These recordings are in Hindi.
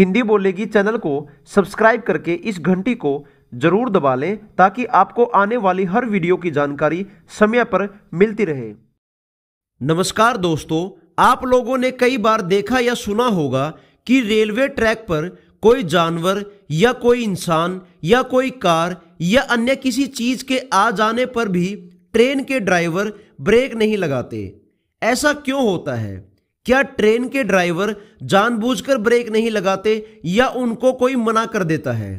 हिंदी बोलेगी चैनल को सब्सक्राइब करके इस घंटी को जरूर दबा लें ताकि आपको आने वाली हर वीडियो की जानकारी समय पर मिलती रहे नमस्कार दोस्तों आप लोगों ने कई बार देखा या सुना होगा कि रेलवे ट्रैक पर कोई जानवर या कोई इंसान या कोई कार या अन्य किसी चीज के आ जाने पर भी ट्रेन के ड्राइवर ब्रेक नहीं लगाते ऐसा क्यों होता है क्या ट्रेन के ड्राइवर जानबूझकर ब्रेक नहीं लगाते या उनको कोई मना कर देता है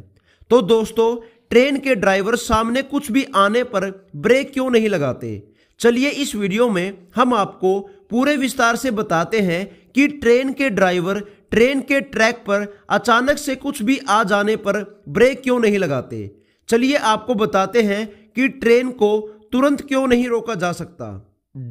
तो दोस्तों ट्रेन के ड्राइवर सामने कुछ भी आने पर ब्रेक क्यों नहीं लगाते चलिए इस वीडियो में हम आपको पूरे विस्तार से बताते हैं कि ट्रेन के ड्राइवर ट्रेन के ट्रैक पर अचानक से कुछ भी आ जाने पर ब्रेक क्यों नहीं लगाते चलिए आपको बताते हैं कि ट्रेन को तुरंत क्यों नहीं रोका जा सकता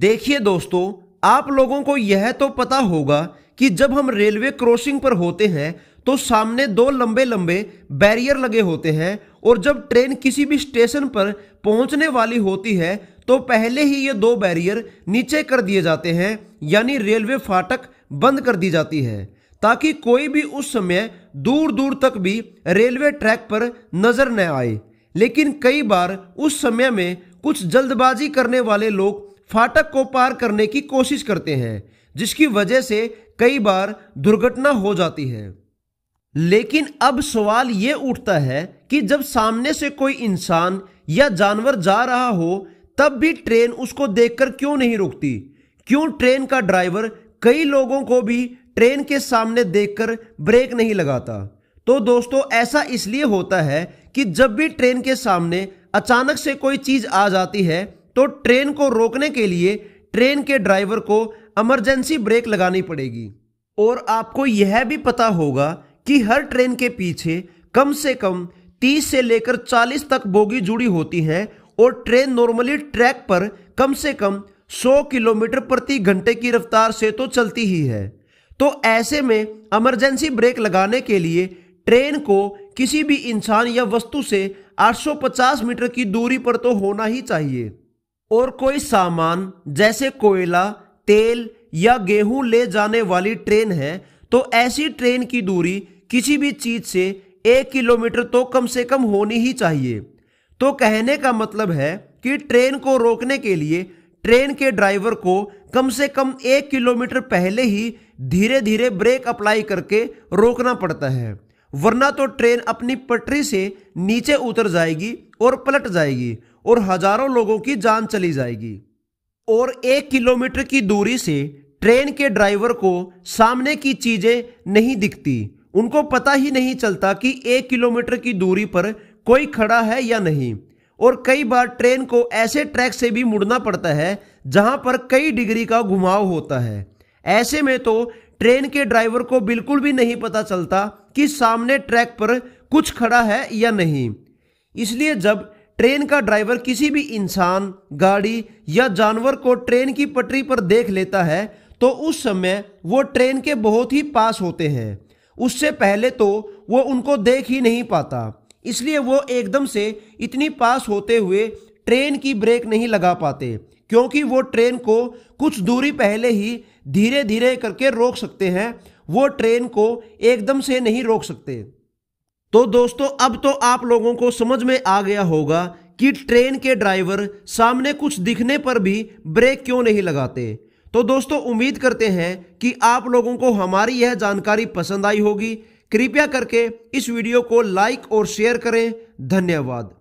देखिए दोस्तों आप लोगों को यह तो पता होगा कि जब हम रेलवे क्रॉसिंग पर होते हैं तो सामने दो लंबे लंबे बैरियर लगे होते हैं और जब ट्रेन किसी भी स्टेशन पर पहुंचने वाली होती है तो पहले ही ये दो बैरियर नीचे कर दिए जाते हैं यानी रेलवे फाटक बंद कर दी जाती है ताकि कोई भी उस समय दूर दूर तक भी रेलवे ट्रैक पर नजर न आए लेकिन कई बार उस समय में कुछ जल्दबाजी करने वाले लोग फाटक को पार करने की कोशिश करते हैं जिसकी वजह से कई बार दुर्घटना हो जाती है लेकिन अब सवाल ये उठता है कि जब सामने से कोई इंसान या जानवर जा रहा हो तब भी ट्रेन उसको देखकर क्यों नहीं रुकती क्यों ट्रेन का ड्राइवर कई लोगों को भी ट्रेन के सामने देखकर ब्रेक नहीं लगाता तो दोस्तों ऐसा इसलिए होता है कि जब भी ट्रेन के सामने अचानक से कोई चीज आ जाती है तो ट्रेन को रोकने के लिए ट्रेन के ड्राइवर को इमरजेंसी ब्रेक लगानी पड़ेगी और आपको यह भी पता होगा कि हर ट्रेन के पीछे कम से कम 30 से लेकर 40 तक बोगी जुड़ी होती हैं और ट्रेन नॉर्मली ट्रैक पर कम से कम 100 किलोमीटर प्रति घंटे की रफ्तार से तो चलती ही है तो ऐसे में इमरजेंसी ब्रेक लगाने के लिए ट्रेन को किसी भी इंसान या वस्तु से 850 मीटर की दूरी पर तो होना ही चाहिए और कोई सामान जैसे कोयला तेल या गेहूं ले जाने वाली ट्रेन है तो ऐसी ट्रेन की दूरी किसी भी चीज से एक किलोमीटर तो कम से कम होनी ही चाहिए तो कहने का मतलब है कि ट्रेन को रोकने के लिए ट्रेन के ड्राइवर को कम से कम एक किलोमीटर पहले ही धीरे धीरे ब्रेक अप्लाई करके रोकना पड़ता है वरना तो ट्रेन अपनी पटरी से नीचे उतर जाएगी और पलट जाएगी और हजारों लोगों की जान चली जाएगी और एक किलोमीटर की दूरी से ट्रेन के ड्राइवर को सामने की चीजें नहीं दिखती उनको पता ही नहीं चलता कि एक किलोमीटर की दूरी पर कोई खड़ा है या नहीं और कई बार ट्रेन को ऐसे ट्रैक से भी मुड़ना पड़ता है जहां पर कई डिग्री का घुमाव होता है ऐसे में तो ट्रेन के ड्राइवर को बिल्कुल भी नहीं पता चलता कि सामने ट्रैक पर कुछ खड़ा है या नहीं इसलिए जब ट्रेन का ड्राइवर किसी भी इंसान गाड़ी या जानवर को ट्रेन की पटरी पर देख लेता है तो उस समय वो ट्रेन के बहुत ही पास होते हैं उससे पहले तो वो उनको देख ही नहीं पाता इसलिए वो एकदम से इतनी पास होते हुए ट्रेन की ब्रेक नहीं लगा पाते क्योंकि वो ट्रेन को कुछ दूरी पहले ही धीरे धीरे करके रोक सकते हैं वो ट्रेन को एकदम से नहीं रोक सकते तो दोस्तों अब तो आप लोगों को समझ में आ गया होगा कि ट्रेन के ड्राइवर सामने कुछ दिखने पर भी ब्रेक क्यों नहीं लगाते तो दोस्तों उम्मीद करते हैं कि आप लोगों को हमारी यह जानकारी पसंद आई होगी कृपया करके इस वीडियो को लाइक और शेयर करें धन्यवाद